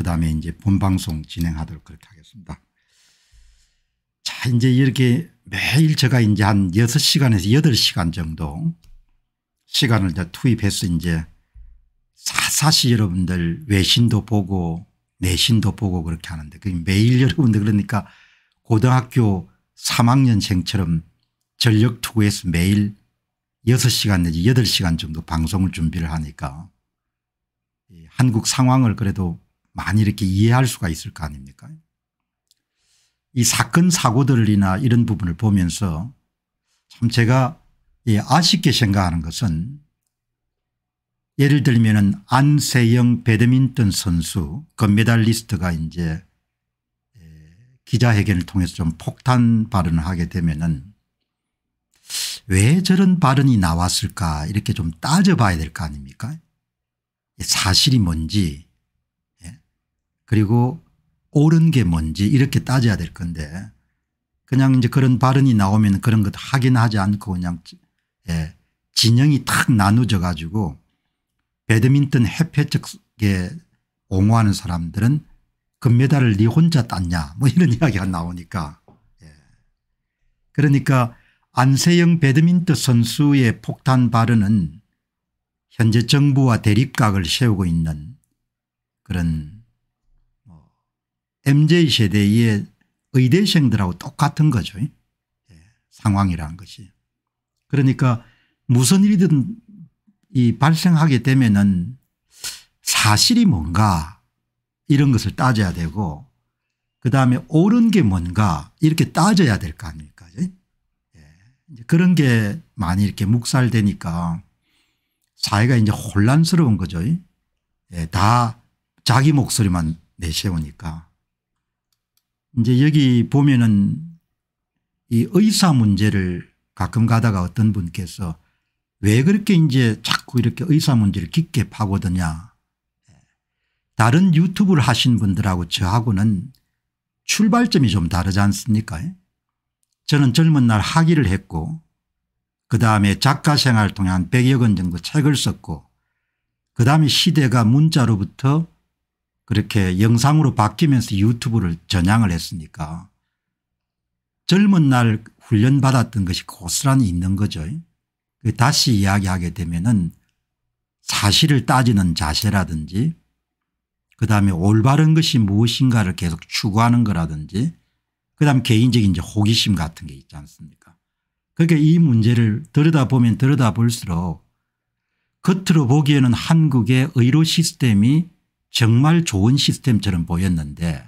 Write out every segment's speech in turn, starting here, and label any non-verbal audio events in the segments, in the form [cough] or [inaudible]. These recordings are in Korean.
그 다음에 이제 본방송 진행하도록 그렇게 하겠습니다. 자, 이제 이렇게 매일 제가 이제 한 6시간에서 8시간 정도 시간을 다 투입해서 이제 사사시 여러분들 외신도 보고 내신도 보고 그렇게 하는데 매일 [laughs] 여러분들 그러니까 고등학교 3학년생처럼 전력 투구해서 매일 6시간 내지 8시간 정도 방송을 준비를 하니까 한국 상황을 그래도 많이 이렇게 이해할 수가 있을 거 아닙니까 이 사건 사고들이나 이런 부분을 보면서 참 제가 예, 아쉽게 생각하는 것은 예를 들면 안세영 배드민턴 선수 금메달리스트가 그 이제 예, 기자회견을 통해서 좀 폭탄 발언을 하게 되면은 왜 저런 발언이 나왔을까 이렇게 좀 따져봐야 될 거 아닙니까 예, 사실이 뭔지 그리고 옳은 게 뭔지 이렇게 따져야 될 건데 그냥 이제 그런 발언이 나오면 그런 것도 확인하지 않고 그냥 예, 진영이 탁 나누져 가지고 배드민턴 해폐적에 옹호하는 사람들은 금메달을 네 혼자 땄냐 뭐 이런 [laughs] 이야기가 나오니까 예. 그러니까 안세영 배드민턴 선수의 폭탄 발언은 현재 정부와 대립각을 세우고 있는 그런 MZ 세대의 의대생들하고 똑같은 거죠. 예, 상황이라는 것이. 그러니까 무슨 일이든 이 발생하게 되면은 사실이 뭔가 이런 것을 따져야 되고 그다음에 옳은 게 뭔가 이렇게 따져야 될 거 아닙니까 예. 그런 게 많이 이렇게 묵살되니까 사회가 이제 혼란스러운 거죠. 예. 다 자기 목소리만 내세우니까. 이제 여기 보면은 이 의사 문제를 가끔 가다가 어떤 분께서 왜 그렇게 이제 자꾸 이렇게 의사 문제를 깊게 파고드냐. 다른 유튜브를 하신 분들하고 저하고는 출발점이 좀 다르지 않습니까? 저는 젊은 날 학위를 했고 그다음에 작가 생활 을 통해 한 100여 권 정도 책을 썼고 그다음에 시대가 문자로부터 그렇게 영상으로 바뀌면서 유튜브를 전향을 했으니까 젊은 날 훈련받았던 것이 고스란히 있는 거죠. 그 다시 이야기하게 되면 은 사실을 따지는 자세라든지 그다음에 올바른 것이 무엇인가를 계속 추구하는 거라든지 그다음 에 개인적인 이제 호기심 같은 게 있지 않습니까 그러니까 이 문제를 들여다보면 들여다볼수록 겉으로 보기에는 한국의 의료 시스템이 정말 좋은 시스템처럼 보였는데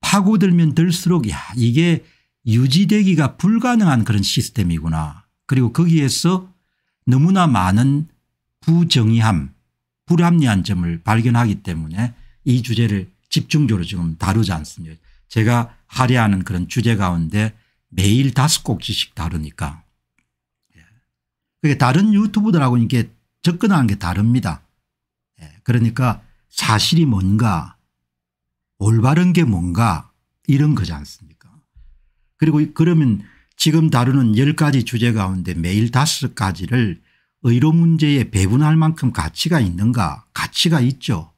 파고들면 들수록 야 이게 유지되기가 불가능한 그런 시스템이구나. 그리고 거기에서 너무나 많은 부정의함 불합리한 점을 발견하기 때문에 이 주제를 집중적으로 지금 다루지 않습니다. 제가 할애하는 그런 주제 가운데 매일 다섯 꼭지씩 다루니까. 예. 그게 다른 유튜브들하고 이게 접근하는 게 다릅니다. 예. 그러니까 사실이 뭔가 올바른 게 뭔가 이런 거지 않습니까 그리고 그러면 지금 다루는 10가지 주제 가운데 매일 5가지를 의료 문제에 배분할 만큼 가치가 있는가 가치가 있죠.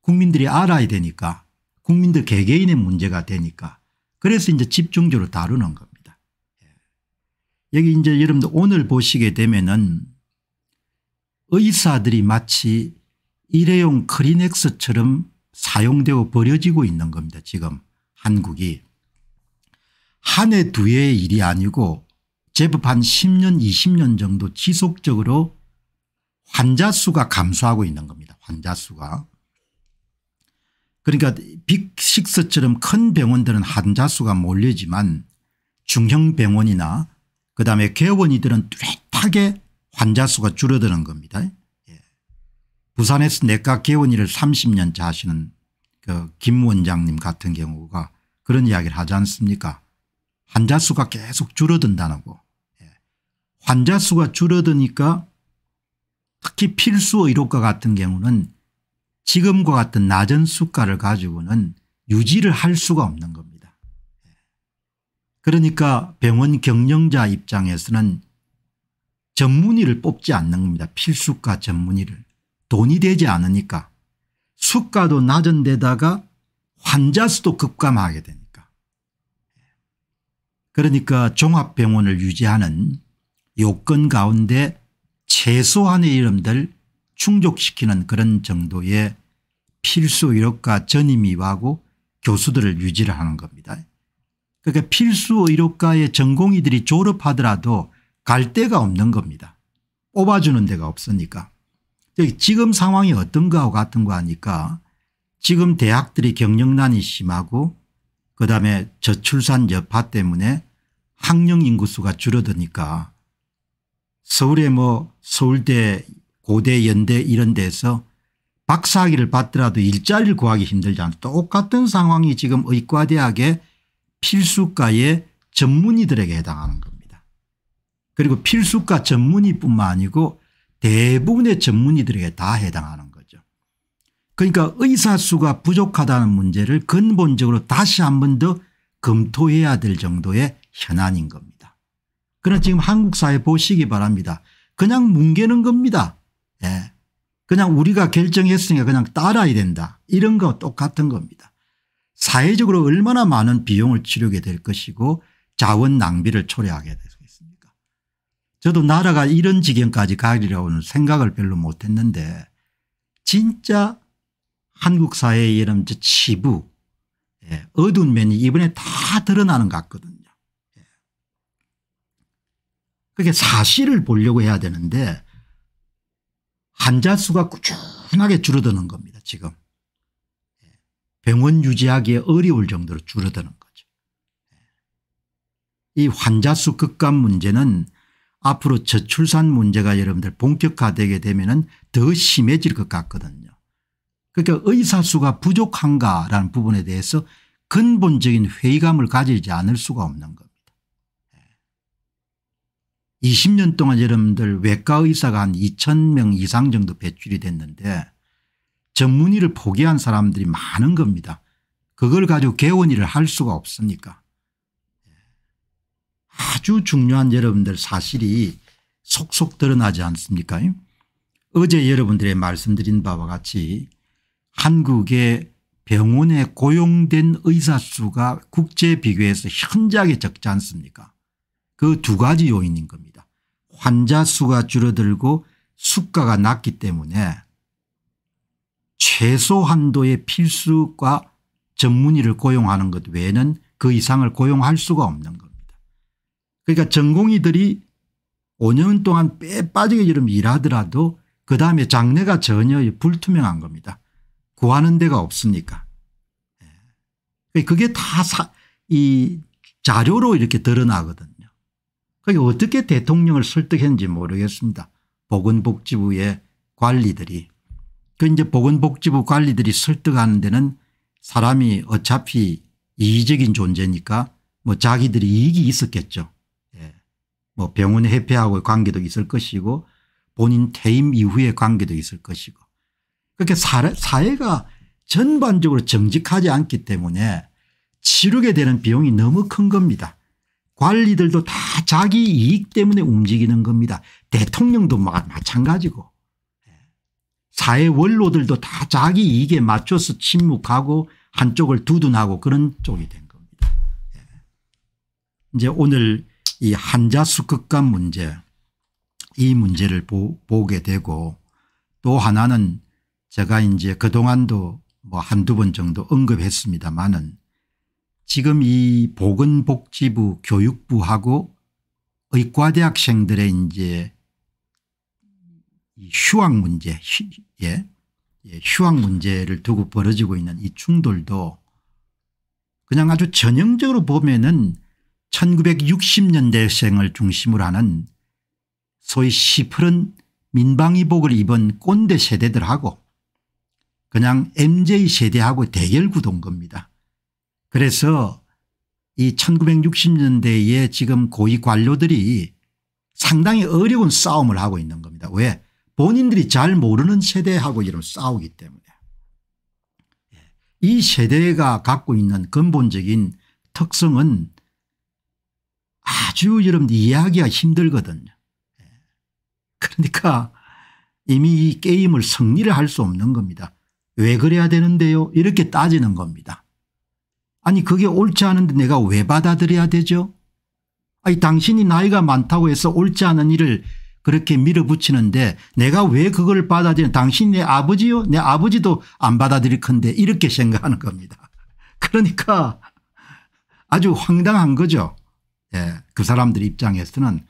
국민들이 알아야 되니까 국민들 개개인의 문제가 되니까 그래서 이제 집중적으로 다루는 겁니다. 예. 여기 이제 여러분들 오늘 보시게 되면은 의사들이 마치 일회용 크리넥스처럼 사용되고 버려지고 있는 겁니다. 지금 한국이. 한 해 두 해의 일이 아니고 제법 한 10년 20년 정도 지속적으로 환자 수가 감소하고 있는 겁니다. 환자 수가. 그러니까 빅식스처럼 큰 병원들은 환자 수가 몰리지만 중형 병원이나 그다음에 개원이들은 뚜렷하게 환자 수가 줄어드는 겁니다. 부산에서 내과 개원 일을 30년째 하시는 그김 원장님 같은 경우가 그런 이야기를 하지 않습니까 환자 수가 계속 줄어든다고 예. 환자 수가 줄어드니까 특히 필수 의료과 같은 경우는 지금과 같은 낮은 수가를 가지고는 유지를 할 수가 없는 겁니다. 예. 그러니까 병원 경영자 입장에서는 전문의를 뽑지 않는 겁니다. 필수과 전문의를. 돈이 되지 않으니까 수가도 낮은 데다가 환자 수도 급감하게 되니까 그러니까 종합병원을 유지하는 요건 가운데 최소한의 이름들 충족시키는 그런 정도의 필수 의료과 전임의하고 교수들을 유지를 하는 겁니다. 그러니까 필수 의료과의 전공의들이 졸업하더라도 갈 데가 없는 겁니다. 뽑아주는 데가 없으니까. 지금 상황이 어떤가와 같은 거아니까 지금 대학들이 경영난이 심하고 그다음에 저출산 여파 때문에 학령 인구수가 줄어드니까 서울에 뭐 서울대 고대 연대 이런 데서 박사학위를 받더라도 일자리를 구하기 힘들지 않습 똑같은 상황이 지금 의과대학의 필수과의 전문의들에게 해당하는 겁니다. 그리고 필수과 전문의뿐만 아니고 대부분의 전문의들에게 다 해당하는 거죠. 그러니까 의사 수가 부족하다는 문제를 근본적으로 다시 한 번 더 검토해야 될 정도의 현안인 겁니다. 그러나 지금 한국 사회 보시기 바랍니다. 그냥 뭉개는 겁니다. 예. 그냥 우리가 결정했으니까 그냥 따라야 된다. 이런 거 똑같은 겁니다. 사회적으로 얼마나 많은 비용을 치르게 될 것이고 자원 낭비를 초래하게 됐습니다. 저도 나라가 이런 지경까지 가리라고는 생각을 별로 못했는데 진짜 한국 사회의 이런 치부 예, 어두운 면이 이번에 다 드러나는 것 같거든요. 예. 그게 사실을 보려고 해야 되는데 환자 수가 꾸준하게 줄어드는 겁니다 지금. 예. 병원 유지하기에 어려울 정도로 줄어드는 거죠. 예. 이 환자 수 극감 문제는 앞으로 저출산 문제가 여러분들 본격화되게 되면 은더 심해질 것 같거든요. 그러니까 의사수가 부족한가라는 부분에 대해서 근본적인 회의감을 가지지 않을 수가 없는 겁니다. 20년 예. 동안 여러분들 외과 의사가 한 2천 명 이상 정도 배출이 됐는데 전문의를 포기한 사람들이 많은 겁니다. 그걸 가지고 개원의를 할 수가 없으니까. 아주 중요한 여러분들 사실이 속속 드러나지 않습니까 어제 여러분들의 말씀드린 바와 같이 한국의 병원에 고용된 의사 수가 국제 비교해서 현저하게 적지 않습니까 그 두 가지 요인인 겁니다. 환자 수가 줄어들고 수가가 낮기 때문에 최소한도의 필수과 전문의를 고용하는 것 외에는 그 이상을 고용할 수가 없는 겁니다. 그러니까 전공의들이 5년 동안 빼 빠지게 이름 일하더라도 그 다음에 장래가 전혀 불투명한 겁니다. 구하는 데가 없으니까. 예. 그러니까 그게 다이 자료로 이렇게 드러나거든요. 그게 어떻게 대통령을 설득했는지 모르겠습니다. 보건복지부의 관리들이. 그 이제 보건복지부 관리들이 설득하는 데는 사람이 어차피 이의적인 존재니까 뭐 자기들이 이익이 있었겠죠. 뭐 병원 해피하고의 관계도 있을 것이고 본인 퇴임 이후의 관계도 있을 것이고 그렇게 사회가 전반적으로 정직하지 않기 때문에 치르게 되는 비용이 너무 큰 겁니다. 관리들도 다 자기 이익 때문에 움직이는 겁니다. 대통령도 마찬가지고 사회 원로들도 다 자기 이익에 맞춰서 침묵하고 한쪽을 두둔하고 그런 쪽이 된 겁니다. 예. 이제 오늘 이 한자 수급과 문제 이 문제를 보, 보게 되고 또 하나는 제가 이제 그동안도 뭐 한두 번 정도 언급했습니다마는 지금 이 보건복지부 교육부하고 의과대학생들의 이제 휴학 문제 예, 예. 휴학 문제를 두고 벌어지고 있는 이 충돌도 그냥 아주 전형적으로 보면은 1960년대생을 중심으로 하는 소위 시푸른 민방위복을 입은 꼰대 세대들하고 그냥 m j 세대하고 대결 구도인 겁니다. 그래서 이 1960년대에 지금 고위 관료들이 상당히 어려운 싸움을 하고 있는 겁니다. 왜 본인들이 잘 모르는 세대하고 이런 싸우기 때문에 예. 이 세대가 갖고 있는 근본적인 특성은 아주 여러분들 이해하기가 힘들거든요. 예. 그러니까 이미 이 게임을 승리를 할 수 없는 겁니다. 왜 그래야 되는데요? 이렇게 따지는 겁니다. 아니 그게 옳지 않은데 내가 왜 받아들여야 되죠? 아니 당신이 나이가 많다고 해서 옳지 않은 일을 그렇게 밀어붙이는데 내가 왜 그걸 받아들여 당신 내 아버지요? 내 아버지도 안 받아들일 건데 이렇게 생각하는 겁니다. [laughs] 그러니까 아주 황당한 거죠. 예, 그 사람들 입장에서는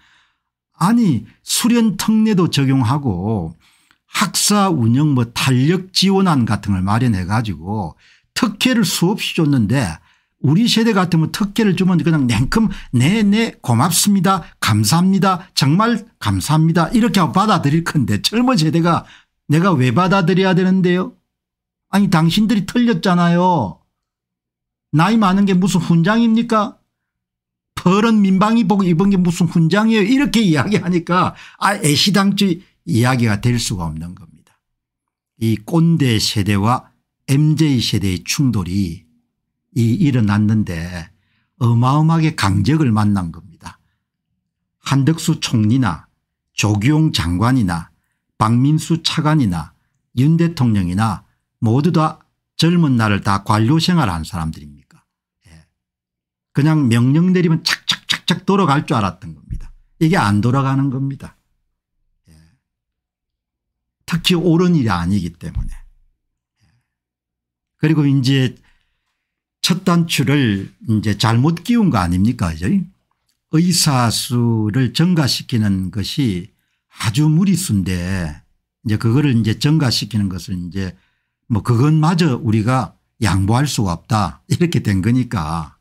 아니 수련 특례도 적용하고 학사 운영 뭐 탄력 지원안 같은 걸 마련해 가지고 특혜를 수없이 줬는데 우리 세대 같으면 특혜를 주면 그냥 냉큼 네네 고맙습니다 감사합니다 정말 감사합니다 이렇게 하고 받아들일 건데 젊은 세대가 내가 왜 받아들여야 되는데요 아니 당신들이 틀렸잖아요 나이 많은 게 무슨 훈장입니까 퍼런 민방위 보고 입은 게 무슨 훈장이에요 이렇게 이야기하니까 아 애시당치 이야기가 될 수가 없는 겁니다. 이 꼰대 세대와 m j 세대의 충돌이 이 일어났는데 어마어마하게 강적을 만난 겁니다. 한덕수 총리나 조기용 장관이나 박민수 차관이나 윤 대통령이나 모두 다 젊은 날을 다 관료 생활한 사람들입니다. 그냥 명령 내리면 착착착착 돌아갈 줄 알았던 겁니다. 이게 안 돌아가는 겁니다. 예. 특히 옳은 일이 아니기 때문에. 예. 그리고 이제 첫 단추를 이제 잘못 끼운 거 아닙니까? 그죠? 의사수를 증가시키는 것이 아주 무리수인데 이제 그거를 이제 증가시키는 것을 이제 뭐 그것마저 우리가 양보할 수가 없다 이렇게 된 거니까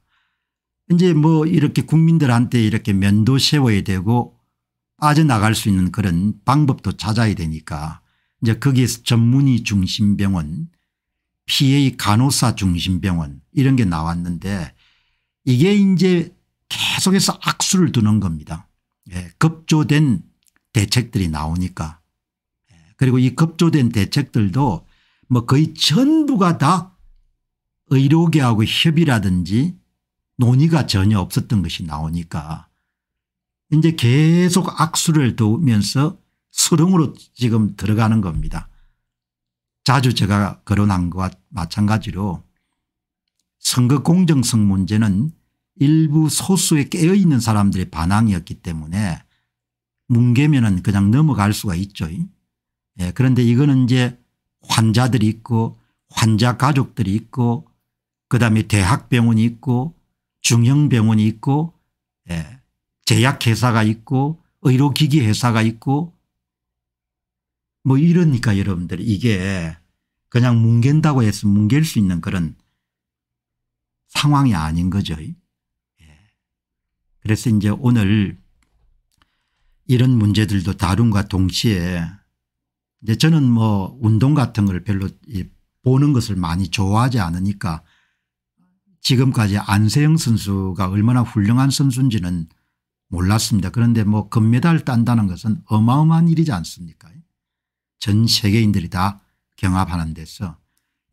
이제 뭐 이렇게 국민들한테 이렇게 면도 세워야 되고 빠져나갈 수 있는 그런 방법도 찾아야 되니까 이제 거기에서 전문의 중심병원 PA 간호사 중심병원 이런 게 나왔는데 이게 이제 계속해서 악수를 두는 겁니다. 예, 급조된 대책들이 나오니까 예, 그리고 이 급조된 대책들도 뭐 거의 전부가 다 의료계하고 협의라든지 논의가 전혀 없었던 것이 나오니까 이제 계속 악수를 도우면서 수렁으로 지금 들어가는 겁니다. 자주 제가 거론한 것과 마찬가지로 선거 공정성 문제는 일부 소수에 깨어있는 사람들의 반항이었기 때문에 뭉개면은 그냥 넘어갈 수가 있죠. 예, 그런데 이거는 이제 환자들이 있고 환자 가족들이 있고 그다음에 대학병원이 있고 중형병원이 있고 예, 제약회사가 있고 의료기기 회사가 있고 뭐 이러니까 여러분들 이게 그냥 뭉갠다고 해서 뭉갤 수 있는 그런 상황이 아닌 거죠. 예. 그래서 이제 오늘 이런 문제들도 다룬과 동시에 이제 저는 뭐 운동 같은 걸 별로 보는 것을 많이 좋아하지 않으니까 지금까지 안세영 선수가 얼마나 훌륭한 선수인지는 몰랐습니다. 그런데 뭐 금메달 딴다는 것은 어마어마한 일이지 않습니까 전 세계인들이 다 경합하는 데서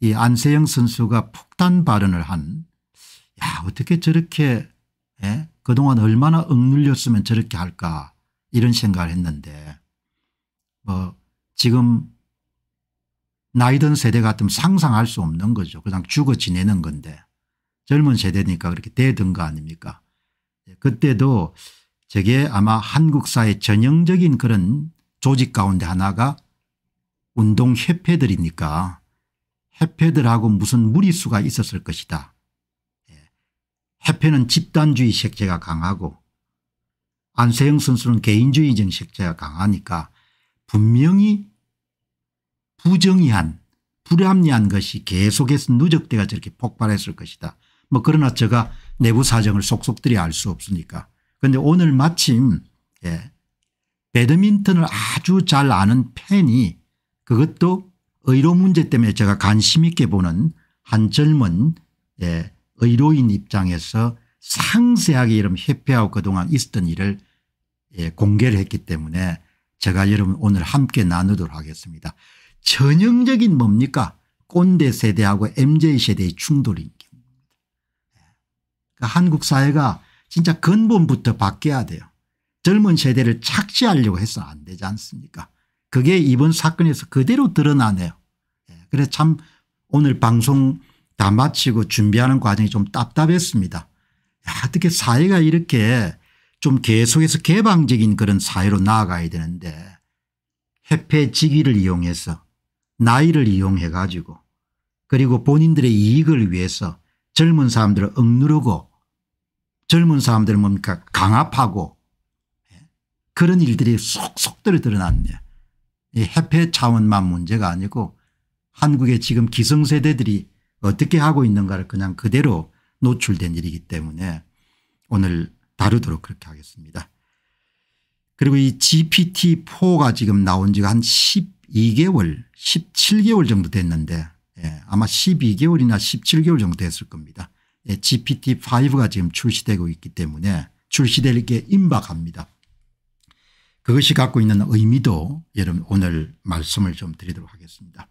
이 안세영 선수가 폭탄 발언을 한 야 어떻게 저렇게 예? 그동안 얼마나 억눌렸으면 저렇게 할까 이런 생각을 했는데 뭐 지금 나이든 세대 같으면 상상할 수 없는 거죠. 그냥 죽어 지내는 건데 젊은 세대니까 그렇게 되든거 아닙니까 예, 그때도 저게 아마 한국사의 전형적인 그런 조직 가운데 하나가 운동협회들이니까 협회들하고 무슨 무리수가 있었을 것이다. 예, 협회는 집단주의 색채가 강하고 안세영 선수는 개인주의적 색채가 강하니까 분명히 부정의한 불합리한 것이 계속해서 누적돼가 저렇게 폭발했을 것이다. 뭐 그러나 제가 내부 사정을 속속들이 알 수 없으니까. 그런데 오늘 마침 예, 배드민턴을 아주 잘 아는 팬이 그것도 의료 문제 때문에 제가 관심 있게 보는 한 젊은 예, 의료인 입장에서 상세하게 이런 협회하고 그동안 있었던 일을 예, 공개를 했기 때문에 제가 여러분 오늘 함께 나누도록 하겠습니다. 전형적인 뭡니까 꼰대 세대하고 mz 세대의 충돌입니다. 그 한국 사회가 진짜 근본부터 바뀌어야 돼요. 젊은 세대를 착취하려고 해서 안 되지 않습니까 그게 이번 사건에서 그대로 드러나네요. 예, 그래서 참 오늘 방송 다 마치고 준비하는 과정이 좀 답답했습니다. 어떻게 사회가 이렇게 좀 계속해서 개방적인 그런 사회로 나아가야 되는데 해패 직위를 이용해서 나이를 이용해 가지고 그리고 본인들의 이익을 위해서 젊은 사람들을 억누르고 젊은 사람들은 뭡니까 강압하고 예? 그런 일들이 속속들이 드러났네. 이 해폐 차원만 문제가 아니고 한국의 지금 기성세대들이 어떻게 하고 있는가를 그냥 그대로 노출된 일이기 때문에 오늘 다루도록 그렇게 하겠습니다. 그리고 이 GPT-4가 지금 나온 지가 한 12개월 17개월 정도 됐는데 예, 아마 12개월이나 17개월 정도 됐을 겁니다. GPT-5가 지금 출시되고 있기 때문에 출시될 게 임박합니다. 그것이 갖고 있는 의미도 여러분 오늘 말씀을 좀 드리도록 하겠습니다.